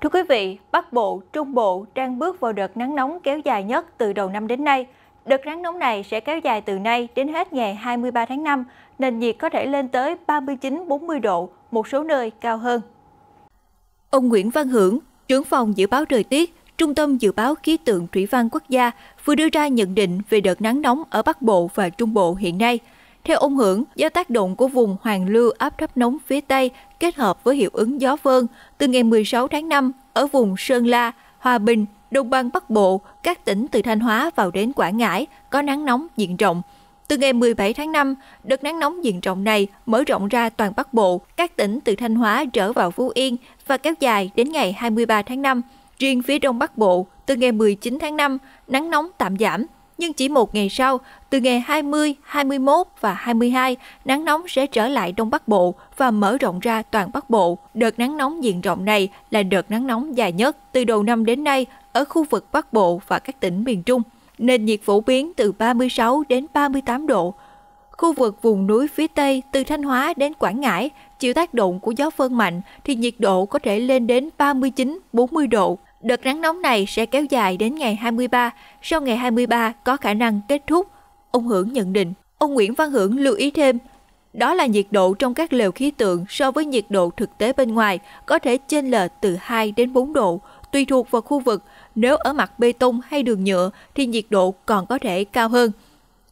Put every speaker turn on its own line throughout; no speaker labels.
Thưa quý vị, Bắc Bộ, Trung Bộ đang bước vào đợt nắng nóng kéo dài nhất từ đầu năm đến nay. Đợt nắng nóng này sẽ kéo dài từ nay đến hết ngày 23 tháng 5, nền nhiệt có thể lên tới 39-40 độ, một số nơi cao hơn. Ông Nguyễn Văn Hưởng, trưởng phòng dự báo thời tiết, Trung tâm Dự báo Khí tượng Thủy văn Quốc gia vừa đưa ra nhận định về đợt nắng nóng ở Bắc Bộ và Trung Bộ hiện nay – theo ông Hưởng, do tác động của vùng hoàng lưu áp thấp nóng phía Tây kết hợp với hiệu ứng gió phơn, từ ngày 16 tháng 5, ở vùng Sơn La, Hòa Bình, Đông bằng Bắc Bộ, các tỉnh từ Thanh Hóa vào đến Quảng Ngãi có nắng nóng diện rộng. Từ ngày 17 tháng 5, đợt nắng nóng diện rộng này mở rộng ra toàn Bắc Bộ, các tỉnh từ Thanh Hóa trở vào Phú Yên và kéo dài đến ngày 23 tháng 5. Riêng phía Đông Bắc Bộ, từ ngày 19 tháng 5, nắng nóng tạm giảm, nhưng chỉ một ngày sau, từ ngày 20, 21 và 22, nắng nóng sẽ trở lại Đông Bắc Bộ và mở rộng ra toàn Bắc Bộ. Đợt nắng nóng diện rộng này là đợt nắng nóng dài nhất từ đầu năm đến nay ở khu vực Bắc Bộ và các tỉnh miền Trung. Nền nhiệt phổ biến từ 36 đến 38 độ. Khu vực vùng núi phía Tây từ Thanh Hóa đến Quảng Ngãi chịu tác động của gió phơn mạnh thì nhiệt độ có thể lên đến 39-40 độ. Đợt nắng nóng này sẽ kéo dài đến ngày 23, sau ngày 23 có khả năng kết thúc, ông Hưởng nhận định. Ông Nguyễn Văn Hưởng lưu ý thêm, đó là nhiệt độ trong các lều khí tượng so với nhiệt độ thực tế bên ngoài có thể chênh lệch từ 2 đến 4 độ, tùy thuộc vào khu vực, nếu ở mặt bê tông hay đường nhựa thì nhiệt độ còn có thể cao hơn.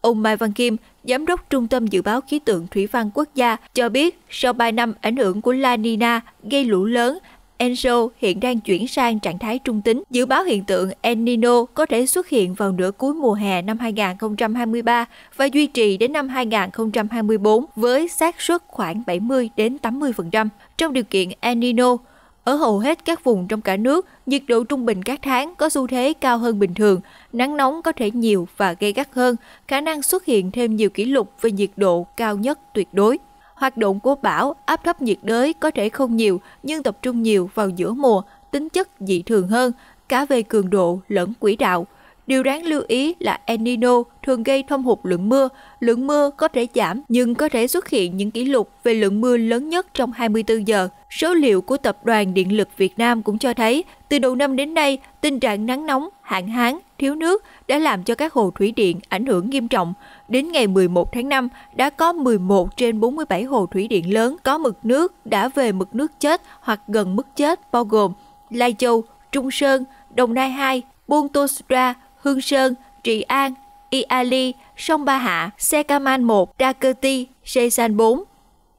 Ông Mai Văn Kim, Giám đốc Trung tâm Dự báo Khí tượng Thủy văn Quốc gia, cho biết sau 3 năm ảnh hưởng của La Nina gây lũ lớn Enzo hiện đang chuyển sang trạng thái trung tính. Dự báo hiện tượng El Nino có thể xuất hiện vào nửa cuối mùa hè năm 2023 và duy trì đến năm 2024 với xác suất khoảng 70 đến 80%. Trong điều kiện El Nino, ở hầu hết các vùng trong cả nước, nhiệt độ trung bình các tháng có xu thế cao hơn bình thường, nắng nóng có thể nhiều và gây gắt hơn, khả năng xuất hiện thêm nhiều kỷ lục về nhiệt độ cao nhất tuyệt đối. Hoạt động của bão, áp thấp nhiệt đới có thể không nhiều nhưng tập trung nhiều vào giữa mùa, tính chất dị thường hơn, cả về cường độ lẫn quỹ đạo. Điều đáng lưu ý là El Nino thường gây thâm hụt lượng mưa. Lượng mưa có thể giảm nhưng có thể xuất hiện những kỷ lục về lượng mưa lớn nhất trong 24 giờ. Số liệu của Tập đoàn Điện lực Việt Nam cũng cho thấy, từ đầu năm đến nay, tình trạng nắng nóng, hạn hán, thiếu nước đã làm cho các hồ thủy điện ảnh hưởng nghiêm trọng. Đến ngày 11 tháng 5, đã có 11 trên 47 hồ thủy điện lớn có mực nước đã về mực nước chết hoặc gần mức chết bao gồm Lai Châu, Trung Sơn, Đồng Nai 2, Buôn Tô Sra, Hương Sơn, Trị An, Y Ali, Sông Ba Hạ, Xe Caman 1, Đa Cơ Ti, Sê San 4.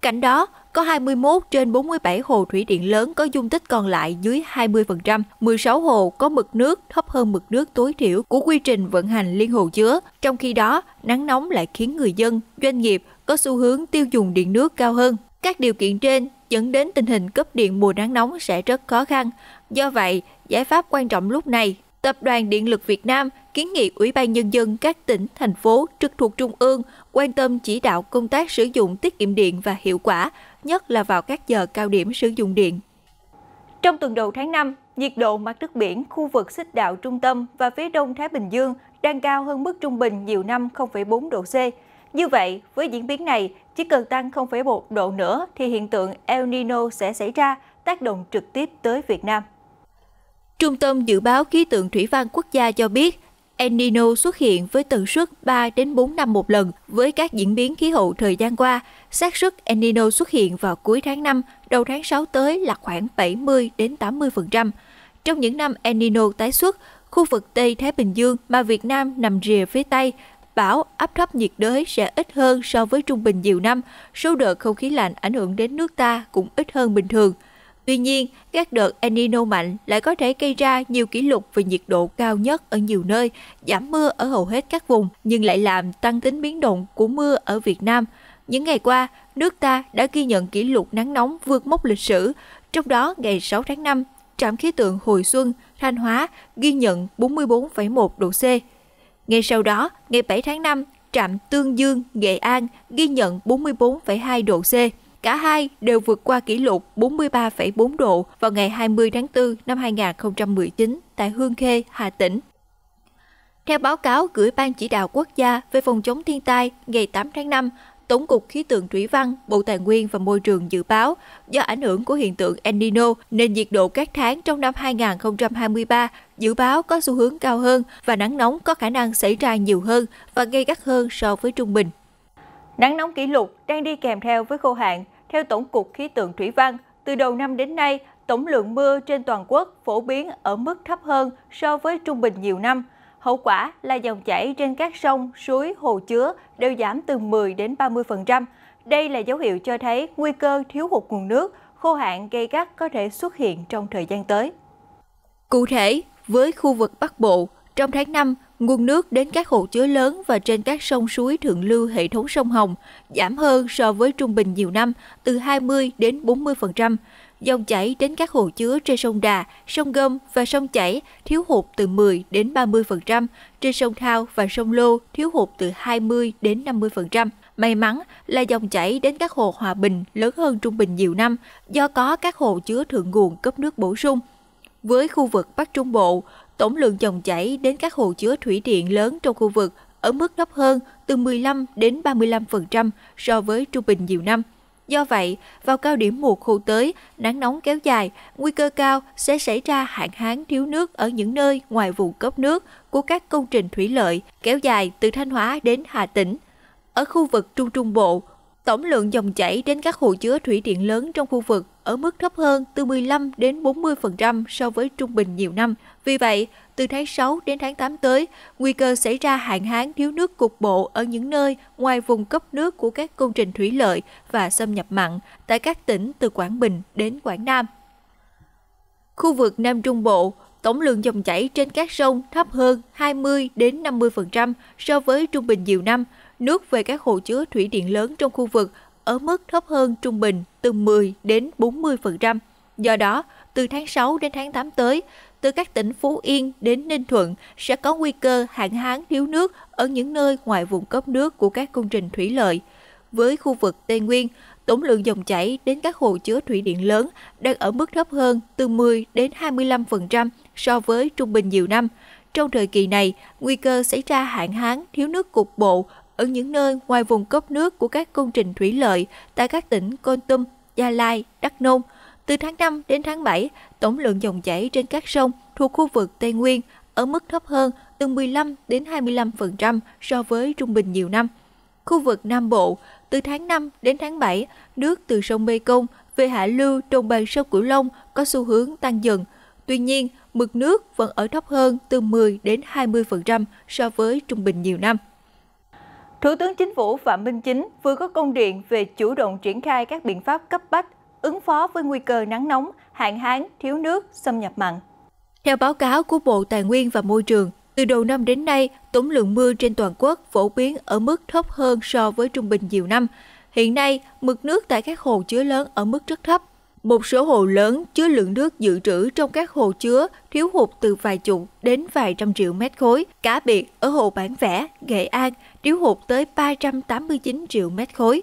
Cạnh đó, có 21 trên 47 hồ thủy điện lớn có dung tích còn lại dưới 20%, 16 hồ có mực nước thấp hơn mực nước tối thiểu của quy trình vận hành liên hồ chứa. Trong khi đó, nắng nóng lại khiến người dân, doanh nghiệp có xu hướng tiêu dùng điện nước cao hơn. Các điều kiện trên dẫn đến tình hình cấp điện mùa nắng nóng sẽ rất khó khăn. Do vậy, giải pháp quan trọng lúc này, Tập đoàn Điện lực Việt Nam kiến nghị Ủy ban Nhân dân các tỉnh, thành phố trực thuộc Trung ương quan tâm chỉ đạo công tác sử dụng tiết kiệm điện và hiệu quả, nhất là vào các giờ cao điểm sử dụng điện. Trong tuần đầu tháng 5, nhiệt độ mặt nước biển khu vực xích đạo trung tâm và phía đông Thái Bình Dương đang cao hơn mức trung bình nhiều năm 0,4 độ C. Như vậy, với diễn biến này, chỉ cần tăng 0,1 độ nữa thì hiện tượng El Nino sẽ xảy ra, tác động trực tiếp tới Việt Nam. Trung tâm Dự báo Khí tượng Thủy văn Quốc gia cho biết, El Nino xuất hiện với tần suất 3 đến 4 năm một lần với các diễn biến khí hậu thời gian qua. xác suất El Nino xuất hiện vào cuối tháng 5, đầu tháng 6 tới là khoảng 70 đến 80%. Trong những năm El Nino tái xuất, khu vực Tây Thái Bình Dương mà Việt Nam nằm rìa phía Tây, bão áp thấp nhiệt đới sẽ ít hơn so với trung bình nhiều năm, số đợt không khí lạnh ảnh hưởng đến nước ta cũng ít hơn bình thường – Tuy nhiên, các đợt El Nino mạnh lại có thể gây ra nhiều kỷ lục về nhiệt độ cao nhất ở nhiều nơi, giảm mưa ở hầu hết các vùng nhưng lại làm tăng tính biến động của mưa ở Việt Nam. Những ngày qua, nước ta đã ghi nhận kỷ lục nắng nóng vượt mốc lịch sử, trong đó ngày 6 tháng 5, trạm khí tượng Hồi Xuân, Thanh Hóa ghi nhận 44,1 độ C. Ngay sau đó, ngày 7 tháng 5, trạm Tương Dương, Nghệ An ghi nhận 44,2 độ C. Cả hai đều vượt qua kỷ lục 43,4 độ vào ngày 20 tháng 4 năm 2019 tại Hương Khê, Hà Tĩnh. Theo báo cáo gửi Ban Chỉ đạo Quốc gia về phòng chống thiên tai ngày 8 tháng 5, Tổng cục Khí tượng Thủy văn, Bộ Tài nguyên và Môi trường dự báo, do ảnh hưởng của hiện tượng El Nino nên nhiệt độ các tháng trong năm 2023 dự báo có xu hướng cao hơn và nắng nóng có khả năng xảy ra nhiều hơn và gây gắt hơn so với trung bình. Nắng nóng kỷ lục đang đi kèm theo với khô hạn theo Tổng cục Khí tượng Thủy văn, từ đầu năm đến nay, tổng lượng mưa trên toàn quốc phổ biến ở mức thấp hơn so với trung bình nhiều năm. Hậu quả là dòng chảy trên các sông, suối, hồ chứa đều giảm từ 10 đến 30%. Đây là dấu hiệu cho thấy nguy cơ thiếu hụt nguồn nước, khô hạn gây gắt có thể xuất hiện trong thời gian tới. Cụ thể, với khu vực Bắc Bộ, trong tháng 5, nguồn nước đến các hồ chứa lớn và trên các sông suối thượng lưu hệ thống sông Hồng giảm hơn so với trung bình nhiều năm từ 20 đến 40%. Dòng chảy đến các hồ chứa trên sông Đà, sông Gâm và sông Chảy thiếu hụt từ 10 đến 30%, trên sông Thao và sông Lô thiếu hụt từ 20 đến 50%. May mắn là dòng chảy đến các hồ Hòa Bình lớn hơn trung bình nhiều năm do có các hồ chứa thượng nguồn cấp nước bổ sung. Với khu vực Bắc Trung Bộ, tổng lượng dòng chảy đến các hồ chứa thủy điện lớn trong khu vực ở mức thấp hơn từ 15 đến 35% so với trung bình nhiều năm. Do vậy, vào cao điểm mùa khô tới, nắng nóng kéo dài, nguy cơ cao sẽ xảy ra hạn hán thiếu nước ở những nơi ngoài vùng cấp nước của các công trình thủy lợi kéo dài từ Thanh Hóa đến Hà Tĩnh. Ở khu vực Trung Trung Bộ, Tổng lượng dòng chảy đến các hồ chứa thủy điện lớn trong khu vực ở mức thấp hơn từ 15 đến 40% so với trung bình nhiều năm. Vì vậy, từ tháng 6 đến tháng 8 tới, nguy cơ xảy ra hạn hán thiếu nước cục bộ ở những nơi ngoài vùng cấp nước của các công trình thủy lợi và xâm nhập mặn tại các tỉnh từ Quảng Bình đến Quảng Nam. Khu vực Nam Trung Bộ, tổng lượng dòng chảy trên các sông thấp hơn 20 đến 50% so với trung bình nhiều năm – nước về các hồ chứa thủy điện lớn trong khu vực ở mức thấp hơn trung bình từ 10 đến 40%. Do đó, từ tháng 6 đến tháng 8 tới, từ các tỉnh Phú Yên đến Ninh Thuận sẽ có nguy cơ hạn hán thiếu nước ở những nơi ngoài vùng cấp nước của các công trình thủy lợi. Với khu vực Tây Nguyên, tổng lượng dòng chảy đến các hồ chứa thủy điện lớn đang ở mức thấp hơn từ 10 đến 25% so với trung bình nhiều năm. Trong thời kỳ này, nguy cơ xảy ra hạn hán thiếu nước cục bộ ở những nơi ngoài vùng cấp nước của các công trình thủy lợi tại các tỉnh Côn Tum, Gia Lai, Đắk Nông. Từ tháng 5 đến tháng 7, tổng lượng dòng chảy trên các sông thuộc khu vực Tây Nguyên ở mức thấp hơn từ 15 đến 25% so với trung bình nhiều năm. Khu vực Nam Bộ, từ tháng 5 đến tháng 7, nước từ sông Mekong về hạ lưu trong bằng sông Cửu Long có xu hướng tăng dần. Tuy nhiên, mực nước vẫn ở thấp hơn từ 10 đến 20% so với trung bình nhiều năm. Thủ tướng Chính phủ Phạm Minh Chính vừa có công điện về chủ động triển khai các biện pháp cấp bách ứng phó với nguy cơ nắng nóng, hạn hán, thiếu nước, xâm nhập mặn. Theo báo cáo của Bộ Tài nguyên và Môi trường, từ đầu năm đến nay, tổng lượng mưa trên toàn quốc phổ biến ở mức thấp hơn so với trung bình nhiều năm. Hiện nay, mực nước tại các hồ chứa lớn ở mức rất thấp. Một số hồ lớn chứa lượng nước dự trữ trong các hồ chứa thiếu hụt từ vài chục đến vài trăm triệu mét khối. Cá biệt ở hồ Bản Vẽ, Nghệ An thiếu hụt tới 389 triệu mét khối.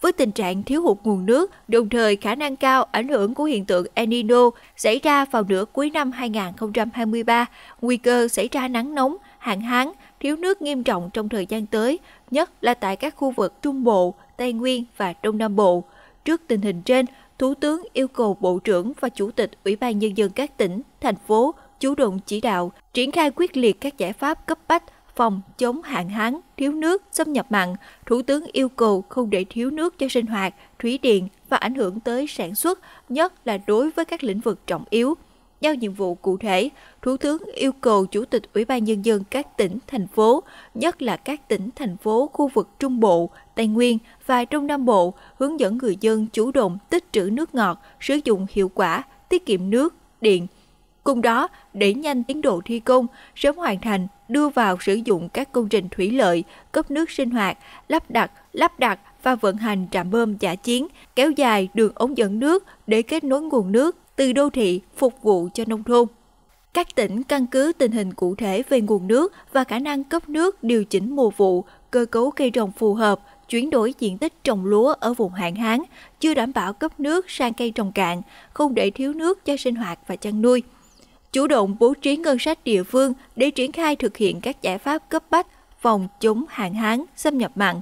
Với tình trạng thiếu hụt nguồn nước, đồng thời khả năng cao ảnh hưởng của hiện tượng El Nino xảy ra vào nửa cuối năm 2023, nguy cơ xảy ra nắng nóng, hạn hán, thiếu nước nghiêm trọng trong thời gian tới, nhất là tại các khu vực Trung Bộ, Tây Nguyên và Đông Nam Bộ. Trước tình hình trên, Thủ tướng yêu cầu Bộ trưởng và Chủ tịch Ủy ban Nhân dân các tỉnh, thành phố chủ động chỉ đạo, triển khai quyết liệt các giải pháp cấp bách phòng chống hạn hán, thiếu nước, xâm nhập mặn, Thủ tướng yêu cầu không để thiếu nước cho sinh hoạt, thủy điện và ảnh hưởng tới sản xuất, nhất là đối với các lĩnh vực trọng yếu. Giao nhiệm vụ cụ thể, Thủ tướng yêu cầu Chủ tịch Ủy ban Nhân dân các tỉnh, thành phố, nhất là các tỉnh, thành phố, khu vực Trung Bộ, Tây Nguyên và Trung Nam Bộ hướng dẫn người dân chủ động tích trữ nước ngọt, sử dụng hiệu quả, tiết kiệm nước, điện – Cùng đó, đẩy nhanh tiến độ thi công, sớm hoàn thành, đưa vào sử dụng các công trình thủy lợi, cấp nước sinh hoạt, lắp đặt, lắp đặt và vận hành trạm bơm giả chiến, kéo dài đường ống dẫn nước để kết nối nguồn nước từ đô thị phục vụ cho nông thôn. Các tỉnh căn cứ tình hình cụ thể về nguồn nước và khả năng cấp nước điều chỉnh mùa vụ, cơ cấu cây trồng phù hợp, chuyển đổi diện tích trồng lúa ở vùng hạn hán, chưa đảm bảo cấp nước sang cây trồng cạn, không để thiếu nước cho sinh hoạt và chăn nuôi – chủ động bố trí ngân sách địa phương để triển khai thực hiện các giải pháp cấp bách phòng chống hạn hán, xâm nhập mặn,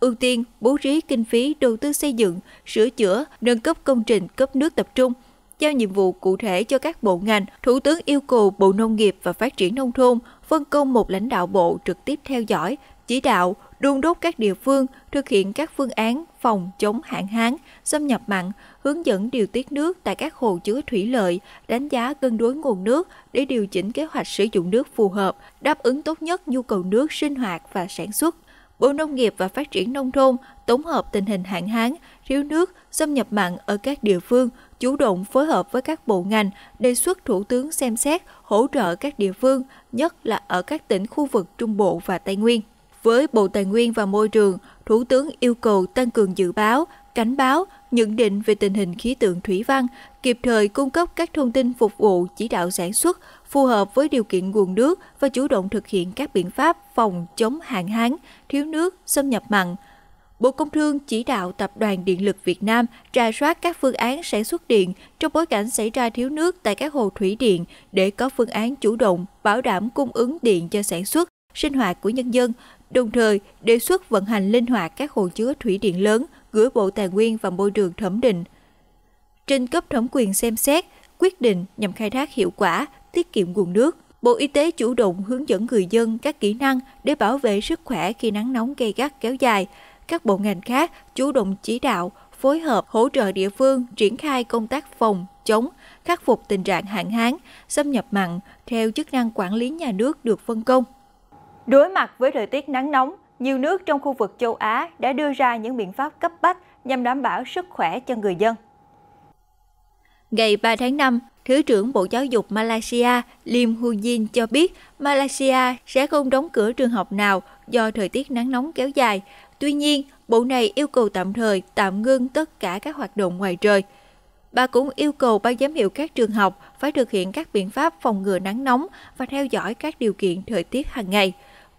ưu tiên bố trí kinh phí đầu tư xây dựng, sửa chữa, nâng cấp công trình cấp nước tập trung, giao nhiệm vụ cụ thể cho các bộ ngành, Thủ tướng yêu cầu Bộ Nông nghiệp và Phát triển Nông thôn phân công một lãnh đạo bộ trực tiếp theo dõi, chỉ đạo, đôn đốc các địa phương thực hiện các phương án phòng chống hạn hán, xâm nhập mặn, hướng dẫn điều tiết nước tại các hồ chứa thủy lợi, đánh giá cân đối nguồn nước để điều chỉnh kế hoạch sử dụng nước phù hợp, đáp ứng tốt nhất nhu cầu nước sinh hoạt và sản xuất. Bộ Nông nghiệp và Phát triển Nông thôn tổng hợp tình hình hạn hán, thiếu nước, xâm nhập mặn ở các địa phương, chủ động phối hợp với các bộ ngành, đề xuất Thủ tướng xem xét hỗ trợ các địa phương, nhất là ở các tỉnh khu vực Trung Bộ và Tây Nguyên. Với Bộ Tài nguyên và Môi trường, Thủ tướng yêu cầu tăng cường dự báo, cảnh báo, nhận định về tình hình khí tượng thủy văn, kịp thời cung cấp các thông tin phục vụ chỉ đạo sản xuất phù hợp với điều kiện nguồn nước và chủ động thực hiện các biện pháp phòng chống hạn hán, thiếu nước, xâm nhập mặn. Bộ Công Thương chỉ đạo Tập đoàn Điện lực Việt Nam trà soát các phương án sản xuất điện trong bối cảnh xảy ra thiếu nước tại các hồ thủy điện để có phương án chủ động bảo đảm cung ứng điện cho sản xuất, sinh hoạt của nhân dân, đồng thời đề xuất vận hành linh hoạt các hồ chứa thủy điện lớn gửi Bộ Tài nguyên và Môi trường thẩm định. trên cấp thẩm quyền xem xét, quyết định nhằm khai thác hiệu quả, tiết kiệm nguồn nước. Bộ Y tế chủ động hướng dẫn người dân các kỹ năng để bảo vệ sức khỏe khi nắng nóng gây gắt kéo dài. Các bộ ngành khác chủ động chỉ đạo, phối hợp hỗ trợ địa phương triển khai công tác phòng, chống, khắc phục tình trạng hạn hán, xâm nhập mặn theo chức năng quản lý nhà nước được phân công. Đối mặt với thời tiết nắng nóng, nhiều nước trong khu vực châu Á đã đưa ra những biện pháp cấp bách nhằm đảm bảo sức khỏe cho người dân. Ngày 3 tháng 5, Thứ trưởng Bộ Giáo dục Malaysia Lim Hu Jin cho biết Malaysia sẽ không đóng cửa trường học nào do thời tiết nắng nóng kéo dài. Tuy nhiên, bộ này yêu cầu tạm thời tạm ngưng tất cả các hoạt động ngoài trời. Bà cũng yêu cầu ban giám hiệu các trường học phải thực hiện các biện pháp phòng ngừa nắng nóng và theo dõi các điều kiện thời tiết hàng ngày.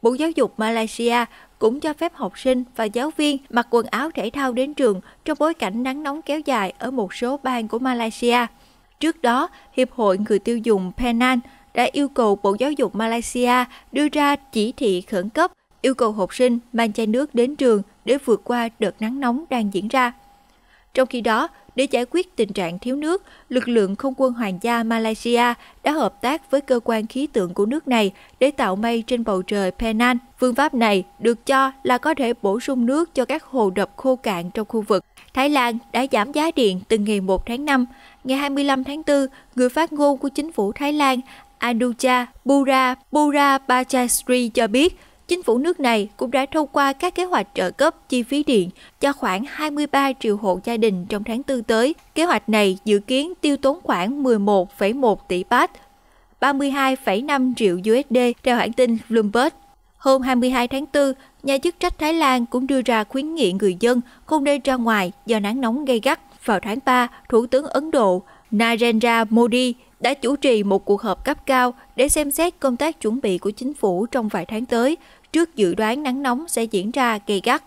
Bộ Giáo dục Malaysia cũng cho phép học sinh và giáo viên mặc quần áo thể thao đến trường trong bối cảnh nắng nóng kéo dài ở một số bang của Malaysia. Trước đó, Hiệp hội Người tiêu dùng Penang đã yêu cầu Bộ Giáo dục Malaysia đưa ra chỉ thị khẩn cấp yêu cầu học sinh mang chai nước đến trường để vượt qua đợt nắng nóng đang diễn ra. Trong khi đó, để giải quyết tình trạng thiếu nước, lực lượng không quân hoàng gia Malaysia đã hợp tác với cơ quan khí tượng của nước này để tạo mây trên bầu trời Penang. Phương pháp này được cho là có thể bổ sung nước cho các hồ đập khô cạn trong khu vực. Thái Lan đã giảm giá điện từ ngày 1 tháng 5. Ngày 25 tháng 4, người phát ngôn của chính phủ Thái Lan Anuja Bura Bura Pachasri cho biết Chính phủ nước này cũng đã thông qua các kế hoạch trợ cấp chi phí điện cho khoảng 23 triệu hộ gia đình trong tháng 4 tới. Kế hoạch này dự kiến tiêu tốn khoảng 11,1 tỷ baht, 32,5 triệu USD theo hãng tin Bloomberg. Hôm 22 tháng 4, nhà chức trách Thái Lan cũng đưa ra khuyến nghị người dân không nên ra ngoài do nắng nóng gay gắt. Vào tháng 3, Thủ tướng Ấn Độ Narendra Modi đã chủ trì một cuộc họp cấp cao để xem xét công tác chuẩn bị của chính phủ trong vài tháng tới trước dự đoán nắng nóng sẽ diễn ra gây gắt.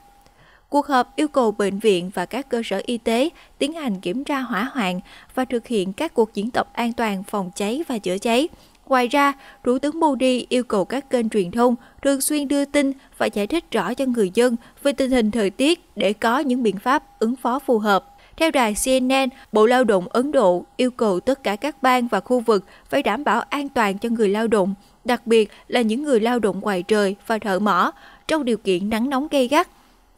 Cuộc họp yêu cầu bệnh viện và các cơ sở y tế tiến hành kiểm tra hỏa hoạn và thực hiện các cuộc diễn tập an toàn phòng cháy và chữa cháy. Ngoài ra, Thủ tướng Modi yêu cầu các kênh truyền thông thường xuyên đưa tin và giải thích rõ cho người dân về tình hình thời tiết để có những biện pháp ứng phó phù hợp. Theo đài CNN, Bộ Lao động Ấn Độ yêu cầu tất cả các bang và khu vực phải đảm bảo an toàn cho người lao động, đặc biệt là những người lao động ngoài trời và thợ mỏ, trong điều kiện nắng nóng gay gắt.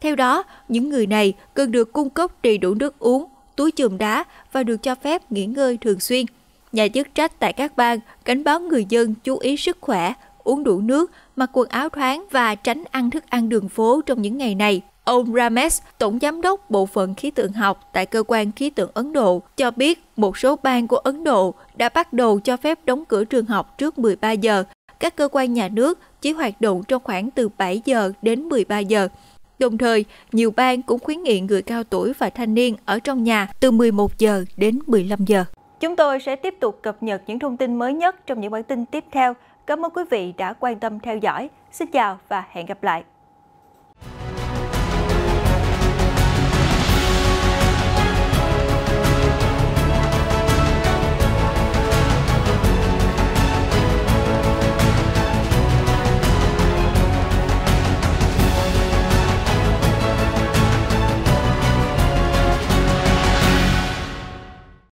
Theo đó, những người này cần được cung cấp đầy đủ nước uống, túi chườm đá và được cho phép nghỉ ngơi thường xuyên. Nhà chức trách tại các bang cảnh báo người dân chú ý sức khỏe, uống đủ nước, mặc quần áo thoáng và tránh ăn thức ăn đường phố trong những ngày này. Ông Rames, Tổng Giám đốc Bộ phận Khí tượng học tại Cơ quan Khí tượng Ấn Độ, cho biết một số bang của Ấn Độ đã bắt đầu cho phép đóng cửa trường học trước 13 giờ. Các cơ quan nhà nước chỉ hoạt động trong khoảng từ 7 giờ đến 13 giờ. Đồng thời, nhiều bang cũng khuyến nghị người cao tuổi và thanh niên ở trong nhà từ 11 giờ đến 15 giờ. Chúng tôi sẽ tiếp tục cập nhật những thông tin mới nhất trong những bản tin tiếp theo. Cảm ơn quý vị đã quan tâm theo dõi. Xin chào và hẹn gặp lại.